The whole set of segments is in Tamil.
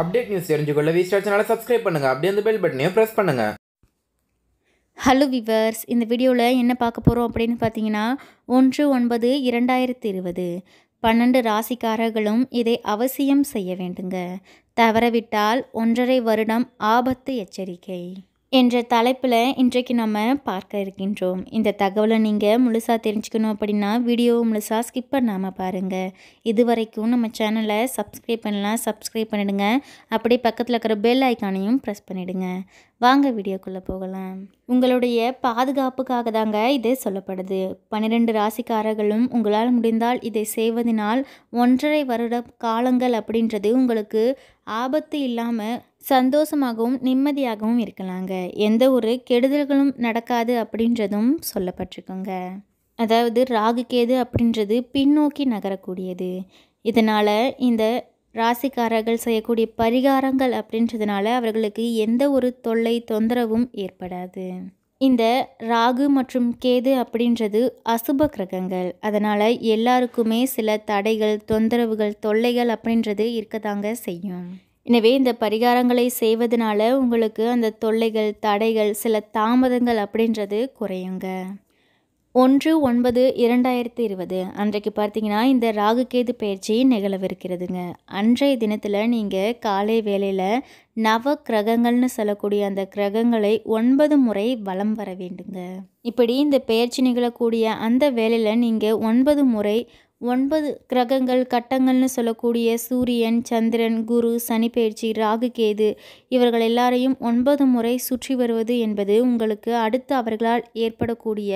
அப்டேட் நியூஸ் தெரிஞ்சுக்கொள்ள வி ஸ்டார் சேனலை சப்ஸ்கிரைப் பண்ணுங்கள் அப்படியே அந்த பெல் பட்டனையும் ப்ரெஸ் பண்ணுங்கள் ஹலோ விவர்ஸ் இந்த வீடியோவில் என்ன பார்க்க போகிறோம் அப்படின்னு பார்த்தீங்கன்னா ஒன்று ஒன்பது இரண்டாயிரத்தி இருபது பன்னெண்டு ராசிக்காரர்களும் இதை அவசியம் செய்ய வேண்டுங்க தவறவிட்டால் ஒன்றரை வருடம் ஆபத்து எச்சரிக்கை என்ற தலைப்பில் இன்றைக்கு நம்ம பார்க்க இருக்கின்றோம் இந்த தகவலை நீங்கள் முழுசாக தெரிஞ்சுக்கணும் அப்படின்னா வீடியோவை முழுசாக ஸ்கிப் பண்ணாமல் பாருங்கள் இது வரைக்கும் நம்ம சேனலை சப்ஸ்கிரைப் பண்ணலாம் சப்ஸ்கிரைப் பண்ணிடுங்க அப்படியே பக்கத்தில் இருக்கிற பெல் ஐக்கானையும் ப்ரெஸ் பண்ணிவிடுங்க வாங்க வீடியோக்குள்ளே போகலாம் உங்களுடைய பாதுகாப்புக்காக தாங்க இது சொல்லப்படுது பன்னிரெண்டு ராசிக்காரர்களும் உங்களால் முடிந்தால் இதை செய்வதனால் ஒன்றரை வருட காலங்கள் அப்படின்றது உங்களுக்கு ஆபத்து இல்லாமல் சந்தோஷமாகவும் நிம்மதியாகவும் இருக்கலாங்க எந்த ஒரு கெடுதல்களும் நடக்காது அப்படின்றதும் சொல்லப்பட்டிருக்குங்க அதாவது ராகு கேது அப்படின்றது பின்னோக்கி நகரக்கூடியது இதனால் இந்த ராசிக்காரர்கள் செய்யக்கூடிய பரிகாரங்கள் அப்படின்றதுனால அவர்களுக்கு எந்த ஒரு தொல்லை தொந்தரவும் ஏற்படாது இந்த ராகு மற்றும் கேது அப்படின்றது அசுப கிரகங்கள் அதனால் எல்லாருக்குமே சில தடைகள் தொந்தரவுகள் தொல்லைகள் அப்படின்றது இருக்கதாங்க செய்யும் எனவே இந்த பரிகாரங்களை செய்வதனால உங்களுக்கு அந்த தொல்லைகள் தடைகள் சில தாமதங்கள் அப்படின்றது குறையுங்க ஒன்று ஒன்பது இரண்டாயிரத்தி இருபது அன்றைக்கு பார்த்தீங்கன்னா இந்த ராகுகேது பயிற்சி நிகழவிருக்கிறதுங்க அன்றைய தினத்தில் நீங்கள் காலை வேளையில் நவ கிரகங்கள்னு சொல்லக்கூடிய அந்த கிரகங்களை ஒன்பது முறை வலம் வர வேண்டுங்க இப்படி இந்த பயிற்சி நிகழக்கூடிய அந்த வேலையில் நீங்கள் ஒன்பது முறை ஒன்பது கிரகங்கள் கட்டங்கள்னு சொல்லக்கூடிய சூரியன் சந்திரன் குரு சனி பயிற்சி ராகு கேது இவர்கள் எல்லாரையும் ஒன்பது முறை சுற்றி வருவது என்பது உங்களுக்கு அடுத்து அவர்களால் ஏற்படக்கூடிய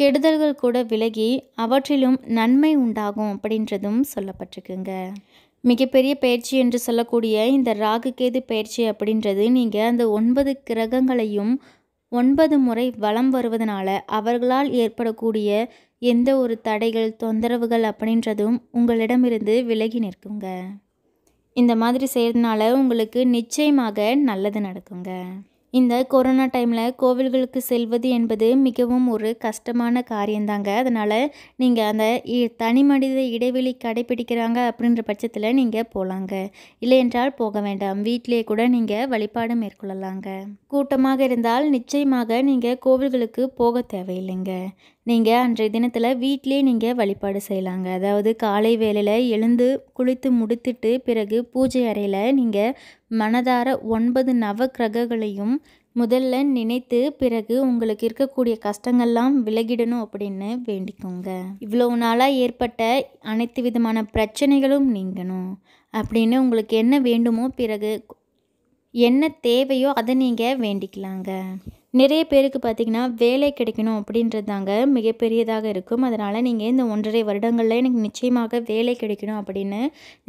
கெடுதல்கள் கூட விலகி அவற்றிலும் நன்மை உண்டாகும் அப்படின்றதும் சொல்லப்பட்டிருக்குங்க மிகப்பெரிய பயிற்சி என்று சொல்லக்கூடிய இந்த ராகு கேது பயிற்சி அப்படின்றது நீங்கள் அந்த ஒன்பது கிரகங்களையும் ஒன்பது முறை வலம் வருவதனால அவர்களால் ஏற்படக்கூடிய எந்த ஒரு தடைகள் தொந்தரவுகள் அப்படின்றதும் உங்களிடமிருந்து விலகி நிற்குங்க இந்த மாதிரி செய்கிறதுனால உங்களுக்கு நிச்சயமாக நல்லது நடக்குங்க இந்த கொரோனா டைமில் கோவில்களுக்கு செல்வது என்பது மிகவும் ஒரு கஷ்டமான காரியம்தாங்க அதனால் நீங்கள் அந்த தனி மனித இடைவெளி கடைபிடிக்கிறாங்க அப்படின்ற பட்சத்தில் நீங்கள் போகலாங்க இல்லை என்றால் போக வேண்டாம் வீட்டிலே கூட நீங்கள் வழிபாடு மேற்கொள்ளலாங்க கூட்டமாக இருந்தால் நிச்சயமாக நீங்கள் கோவில்களுக்கு போக தேவையில்லைங்க நீங்கள் அன்றைய தினத்தில் வீட்டிலே நீங்கள் வழிபாடு செய்யலாங்க அதாவது காலை வேளையில் எழுந்து குளித்து முடித்துட்டு பிறகு பூஜை அறையில் நீங்கள் மனதார ஒன்பது நவ கிரகங்களையும் முதல்ல நினைத்து பிறகு உங்களுக்கு இருக்கக்கூடிய கஷ்டங்கள்லாம் விலகிடணும் அப்படின்னு வேண்டிக்கோங்க இவ்வளோ நாளாக ஏற்பட்ட அனைத்து விதமான பிரச்சனைகளும் நீங்கணும் அப்படின்னு உங்களுக்கு என்ன வேண்டுமோ பிறகு என்ன தேவையோ அதை நீங்கள் வேண்டிக்கலாங்க நிறைய பேருக்கு பார்த்திங்கன்னா வேலை கிடைக்கணும் அப்படின்றது தாங்க மிகப்பெரியதாக இருக்கும் அதனால் நீங்கள் இந்த ஒன்றரை வருடங்களில் எனக்கு நிச்சயமாக வேலை கிடைக்கணும் அப்படின்னு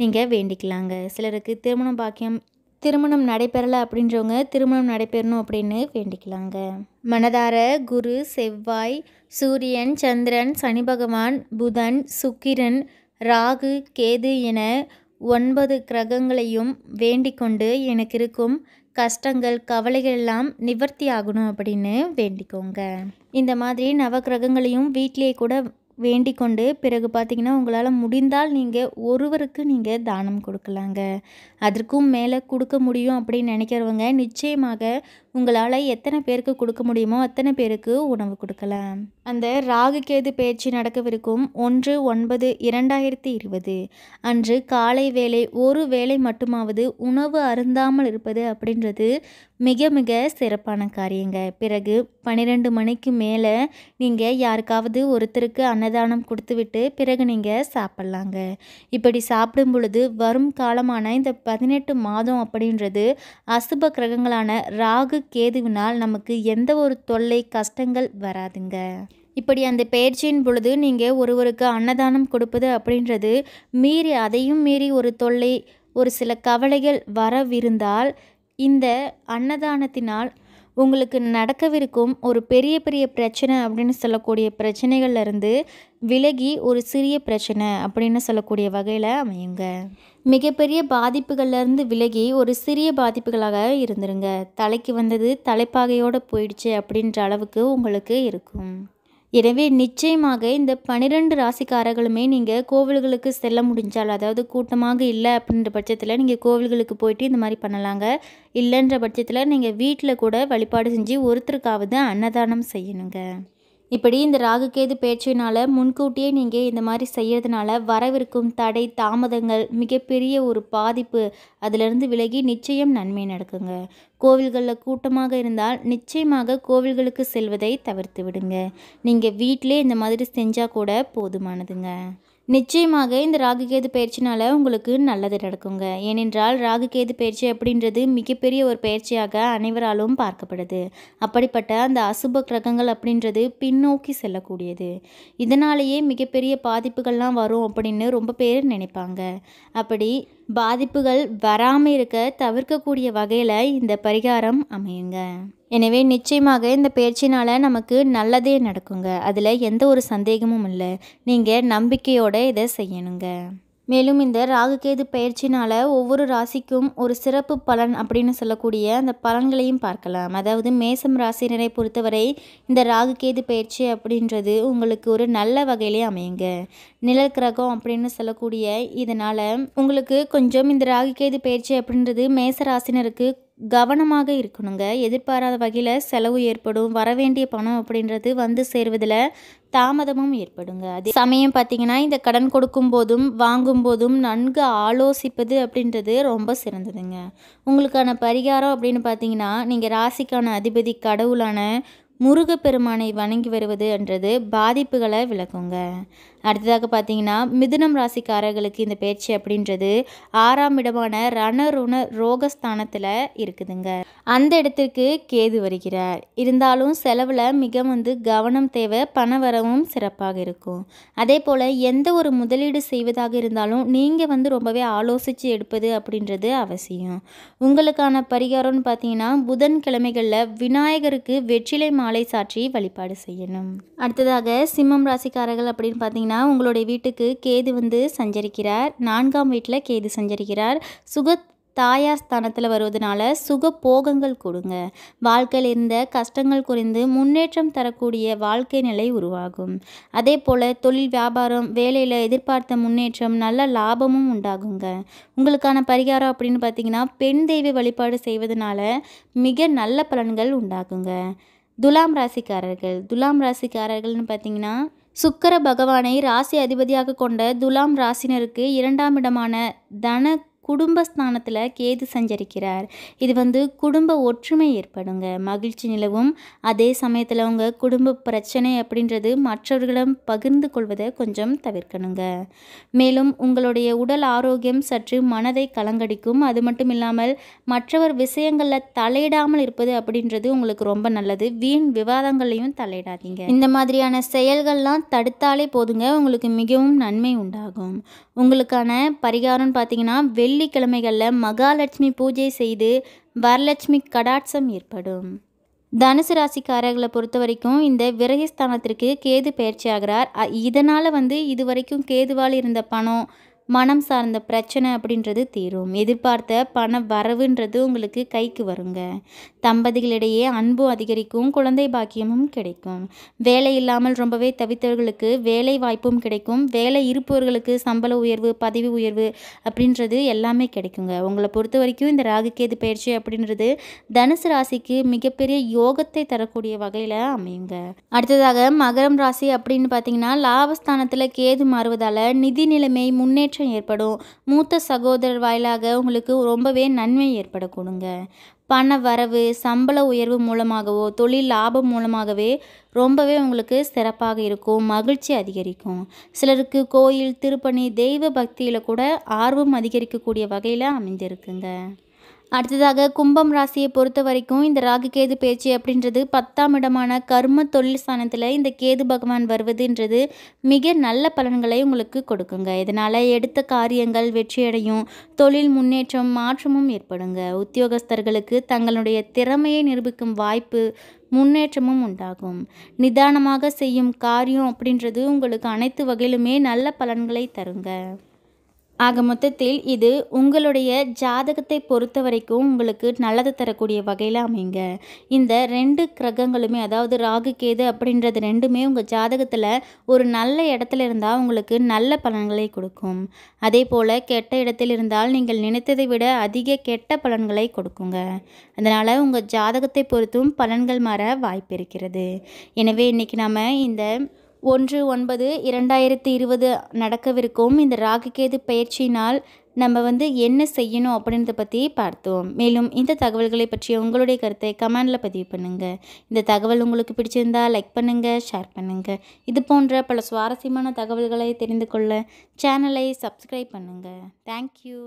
நீங்கள் வேண்டிக்கலாங்க சிலருக்கு திருமணம் பாக்கியம் திருமணம் நடைபெறலை அப்படின்றவங்க திருமணம் நடைபெறணும் அப்படின்னு வேண்டிக்கலாங்க மனதார குரு செவ்வாய் சூரியன் சந்திரன் சனி பகவான் புதன் சுக்கிரன் ராகு கேது என ஒன்பது கிரகங்களையும் வேண்டிக்கொண்டு எனக்கு இருக்கும் கஷ்டங்கள் கவலைகள் எல்லாம் நிவர்த்தி ஆகணும் அப்படின்னு வேண்டிக்கோங்க இந்த மாதிரி நவக்கிரகங்களையும் வீட்டிலேயே கூட வேண்டிக் கொண்டு பிறகு பார்த்திங்கன்னா உங்களால் முடிந்தால் நீங்கள் ஒருவருக்கு நீங்கள் தானம் கொடுக்கலாங்க அதற்கும் மேலே கொடுக்க முடியும் அப்படின்னு நினைக்கிறவங்க நிச்சயமாக உங்களால் எத்தனை பேருக்கு கொடுக்க முடியுமோ அத்தனை பேருக்கு உணவு கொடுக்கலாம் அந்த ராகு கேது பயிற்சி நடக்கவிருக்கும் ஒன்று ஒன்பது இரண்டாயிரத்தி இருபது அன்று காலை வேலை ஒரு வேளை மட்டுமாவது உணவு அருந்தாமல் இருப்பது அப்படின்றது மிக மிக சிறப்பான காரியங்க பிறகு பன்னிரெண்டு மணிக்கு மேலே நீங்கள் யாருக்காவது ஒருத்தருக்கு அன்னதானம் கொடுத்துவிட்டு பிறகு நீங்கள் சாப்பிட்லாங்க இப்படி சாப்பிடும் பொழுது வரும் காலமான இந்த பதினெட்டு மாதம் அப்படின்றது அசுப கிரகங்களான ராகு கேதுவினால் நமக்கு எந்த ஒரு தொல்லை கஷ்டங்கள் வராதுங்க இப்படி அந்த பயிற்சியின் பொழுது நீங்கள் ஒருவருக்கு அன்னதானம் கொடுப்பது அப்படின்றது மீறி அதையும் மீறி ஒரு தொல்லை ஒரு சில கவலைகள் வரவிருந்தால் இந்த அன்னதானத்தினால் உங்களுக்கு நடக்கவிருக்கும் ஒரு பெரிய பெரிய பிரச்சனை அப்படின்னு சொல்லக்கூடிய பிரச்சனைகள்லேருந்து விலகி ஒரு சிறிய பிரச்சனை அப்படின்னு சொல்லக்கூடிய வகையில் அமையுங்க மிகப்பெரிய பாதிப்புகள்லேருந்து விலகி ஒரு சிறிய பாதிப்புகளாக இருந்துருங்க தலைக்கு வந்தது தலைப்பாகையோடு போயிடுச்சு அப்படின்ற அளவுக்கு உங்களுக்கு இருக்கும் எனவே நிச்சயமாக இந்த பனிரெண்டு ராசிக்காரர்களுமே நீங்கள் கோவில்களுக்கு செல்ல முடிஞ்சால் அதாவது கூட்டமாக இல்லை அப்படின்ற பட்சத்தில் நீங்கள் கோவில்களுக்கு போயிட்டு இந்த மாதிரி பண்ணலாங்க இல்லைன்ற பட்சத்தில் நீங்கள் வீட்டில் கூட வழிபாடு செஞ்சு ஒருத்தருக்காவது அன்னதானம் செய்யணுங்க இப்படி இந்த ராகுகேது பேச்சினால் முன்கூட்டியே நீங்கள் இந்த மாதிரி செய்கிறதுனால வரவிருக்கும் தடை தாமதங்கள் மிகப்பெரிய ஒரு பாதிப்பு அதிலிருந்து விலகி நிச்சயம் நன்மை நடக்குங்க கோவில்களில் கூட்டமாக இருந்தால் நிச்சயமாக கோவில்களுக்கு செல்வதை தவிர்த்து விடுங்க நீங்கள் வீட்டிலே இந்த மாதிரி செஞ்சால் கூட போதுமானதுங்க நிச்சயமாக இந்த ராகுகேது பயிற்சினால் உங்களுக்கு நல்லது நடக்குங்க ஏனென்றால் ராகுகேது பயிற்சி அப்படின்றது மிகப்பெரிய ஒரு பயிற்சியாக அனைவராலும் பார்க்கப்படுது அப்படிப்பட்ட அந்த அசுப கிரகங்கள் அப்படின்றது பின்னோக்கி செல்லக்கூடியது இதனாலேயே மிகப்பெரிய பாதிப்புகள்லாம் வரும் அப்படின்னு ரொம்ப பேர் நினைப்பாங்க அப்படி பாதிப்புகள் வராமல் இருக்க தவிர்க்கக்கூடிய வகையில் இந்த பரிகாரம் அமையுங்க எனவே நிச்சயமாக இந்த பயிற்சினால் நமக்கு நல்லதே நடக்குங்க அதில் எந்த ஒரு சந்தேகமும் இல்லை நீங்கள் நம்பிக்கையோடு இதை செய்யணுங்க மேலும் இந்த ராகுகேது பயிற்சினால் ஒவ்வொரு ராசிக்கும் ஒரு சிறப்பு பலன் அப்படின்னு சொல்லக்கூடிய அந்த பலன்களையும் பார்க்கலாம் அதாவது மேசம் ராசினரை பொறுத்தவரை இந்த ராகுகேது பயிற்சி அப்படின்றது உங்களுக்கு ஒரு நல்ல வகையிலே அமையுங்க நிழல் கிரகம் அப்படின்னு சொல்லக்கூடிய இதனால் உங்களுக்கு கொஞ்சம் இந்த ராகுகேது பயிற்சி அப்படின்றது மேச ராசினருக்கு கவனமாக இருக்கணுங்க எதிர்பாராத வகையில் செலவு ஏற்படும் வரவேண்டிய பணம் அப்படின்றது வந்து சேருவதில் தாமதமும் ஏற்படுங்க அதே சமயம் பார்த்திங்கன்னா இந்த கடன் கொடுக்கும் போதும் வாங்கும் போதும் நன்கு ஆலோசிப்பது அப்படின்றது ரொம்ப சிறந்ததுங்க உங்களுக்கான பரிகாரம் அப்படின்னு பார்த்தீங்கன்னா நீங்கள் ராசிக்கான அதிபதி கடவுளான முருகப்பெருமானை வணங்கி வருவது என்றது பாதிப்புகளை விளக்குங்க அடுத்ததாக பார்த்தீங்கன்னா மிதுனம் ராசிக்காரர்களுக்கு இந்த பேச்சு அப்படின்றது ஆறாம் இடமான ரணருண ரோகஸ்தானத்தில் இருக்குதுங்க அந்த இடத்திற்கு கேது வருகிறார் இருந்தாலும் செலவில் மிக வந்து கவனம் தேவை பண வரவும் சிறப்பாக இருக்கும் அதே போல் எந்த ஒரு முதலீடு செய்வதாக இருந்தாலும் நீங்கள் வந்து ரொம்பவே ஆலோசித்து எடுப்பது அப்படின்றது அவசியம் உங்களுக்கான பரிகாரம்னு பார்த்தீங்கன்னா புதன்கிழமைகளில் விநாயகருக்கு வெற்றிலை மாலை மாலை சாற்றி வழிபாடு செய்யணும் அடுத்ததாக சிம்மம் ராசிக்காரர்கள் அப்படின்னு பார்த்தீங்கன்னா உங்களுடைய வீட்டுக்கு கேது வந்து சஞ்சரிக்கிறார் நான்காம் வீட்டில் கேது சஞ்சரிக்கிறார் சுக தாயார் ஸ்தானத்தில் வருவதனால சுக போகங்கள் கொடுங்க வாழ்க்கையில் இருந்த கஷ்டங்கள் குறைந்து முன்னேற்றம் தரக்கூடிய வாழ்க்கை நிலை உருவாகும் அதே போல் தொழில் வியாபாரம் வேலையில் எதிர்பார்த்த முன்னேற்றம் நல்ல லாபமும் உண்டாகுங்க உங்களுக்கான பரிகாரம் அப்படின்னு பார்த்தீங்கன்னா பெண் தெய்வ வழிபாடு செய்வதனால மிக நல்ல பலன்கள் உண்டாகுங்க துலாம் ராசிக்காரர்கள் துலாம் ராசிக்காரர்கள்னு பார்த்தீங்கன்னா சுக்கர பகவானை ராசி அதிபதியாக கொண்ட துலாம் ராசினருக்கு இரண்டாம் இடமான தன குடும்பஸ்தானத்தில் கேது சஞ்சரிக்கிறார் இது வந்து குடும்ப ஒற்றுமை ஏற்படுங்க மகிழ்ச்சி நிலவும் அதே சமயத்தில் அவங்க குடும்ப பிரச்சனை அப்படின்றது மற்றவர்களிடம் பகிர்ந்து கொள்வதை கொஞ்சம் தவிர்க்கணுங்க மேலும் உங்களுடைய உடல் ஆரோக்கியம் சற்று மனதை கலங்கடிக்கும் அது மட்டும் இல்லாமல் மற்றவர் விஷயங்களில் தலையிடாமல் இருப்பது அப்படின்றது உங்களுக்கு ரொம்ப நல்லது வீண் விவாதங்களையும் தலையிடாதீங்க இந்த மாதிரியான செயல்கள்லாம் தடுத்தாலே போதுங்க உங்களுக்கு மிகவும் நன்மை உண்டாகும் உங்களுக்கான பரிகாரம்னு பார்த்தீங்கன்னா வெளி வெள்ளிக்கிழமைகளில் மகாலட்சுமி பூஜை செய்து வரலட்சுமி கடாட்சம் ஏற்படும் தனுசு ராசிக்காரர்களை பொறுத்த வரைக்கும் இந்த விரகஸ்தானத்திற்கு கேது பயிற்சி ஆகிறார் இதனால் வந்து இது வரைக்கும் கேதுவால் இருந்த பணம் மனம் சார்ந்த பிரச்சனை அப்படின்றது தீரும் எதிர்பார்த்த பண வரவுன்றது உங்களுக்கு கைக்கு வருங்க தம்பதிகளிடையே அன்பும் அதிகரிக்கும் குழந்தை பாக்கியமும் கிடைக்கும் வேலை இல்லாமல் ரொம்பவே தவித்தவர்களுக்கு வேலை வாய்ப்பும் கிடைக்கும் வேலை இருப்பவர்களுக்கு சம்பள உயர்வு பதவி உயர்வு அப்படின்றது எல்லாமே கிடைக்குங்க உங்களை பொறுத்த வரைக்கும் இந்த கேது பயிற்சி அப்படின்றது தனுசு ராசிக்கு மிகப்பெரிய யோகத்தை தரக்கூடிய வகையில் அமையுங்க அடுத்ததாக மகரம் ராசி அப்படின்னு பார்த்தீங்கன்னா லாபஸ்தானத்தில் கேது மாறுவதால் நிதி நிலைமை முன்னேற்ற முன்னேற்றம் ஏற்படும் மூத்த சகோதரர் வாயிலாக உங்களுக்கு ரொம்பவே நன்மை ஏற்படக்கூடுங்க பண வரவு சம்பள உயர்வு மூலமாகவோ தொழில் லாபம் மூலமாகவே ரொம்பவே உங்களுக்கு சிறப்பாக இருக்கும் மகிழ்ச்சி அதிகரிக்கும் சிலருக்கு கோயில் திருப்பணி தெய்வ பக்தியில் கூட ஆர்வம் அதிகரிக்கக்கூடிய வகையில் அமைந்திருக்குங்க அடுத்ததாக கும்பம் ராசியை பொறுத்த வரைக்கும் இந்த ராகு கேது பேச்சு அப்படின்றது பத்தாம் இடமான கர்ம தொழில் ஸ்தானத்தில் இந்த கேது பகவான் வருவதுன்றது மிக நல்ல பலன்களை உங்களுக்கு கொடுக்குங்க இதனால் எடுத்த காரியங்கள் வெற்றியடையும் தொழில் முன்னேற்றம் மாற்றமும் ஏற்படுங்க உத்தியோகஸ்தர்களுக்கு தங்களுடைய திறமையை நிரூபிக்கும் வாய்ப்பு முன்னேற்றமும் உண்டாகும் நிதானமாக செய்யும் காரியம் அப்படின்றது உங்களுக்கு அனைத்து வகையிலுமே நல்ல பலன்களை தருங்க ஆக மொத்தத்தில் இது உங்களுடைய ஜாதகத்தை பொறுத்த வரைக்கும் உங்களுக்கு நல்லது தரக்கூடிய வகையில் அமைங்க இந்த ரெண்டு கிரகங்களுமே அதாவது ராகு கேது அப்படின்றது ரெண்டுமே உங்கள் ஜாதகத்தில் ஒரு நல்ல இடத்துல இருந்தால் உங்களுக்கு நல்ல பலன்களை கொடுக்கும் அதே போல் கெட்ட இடத்தில் இருந்தால் நீங்கள் நினைத்ததை விட அதிக கெட்ட பலன்களை கொடுக்குங்க அதனால் உங்கள் ஜாதகத்தை பொறுத்தும் பலன்கள் மாற வாய்ப்பு இருக்கிறது எனவே இன்றைக்கி நாம் இந்த ஒன்று ஒன்பது இரண்டாயிரத்தி இருபது நடக்கவிருக்கும் இந்த ராகுகேது பயிற்சியினால் நம்ம வந்து என்ன செய்யணும் அப்படின்றத பற்றி பார்த்தோம் மேலும் இந்த தகவல்களை பற்றிய உங்களுடைய கருத்தை கமெண்டில் பதிவு பண்ணுங்கள் இந்த தகவல் உங்களுக்கு பிடிச்சிருந்தா லைக் பண்ணுங்கள் ஷேர் பண்ணுங்கள் இது போன்ற பல சுவாரஸ்யமான தகவல்களை தெரிந்து கொள்ள சேனலை சப்ஸ்கிரைப் பண்ணுங்கள் தேங்க்யூ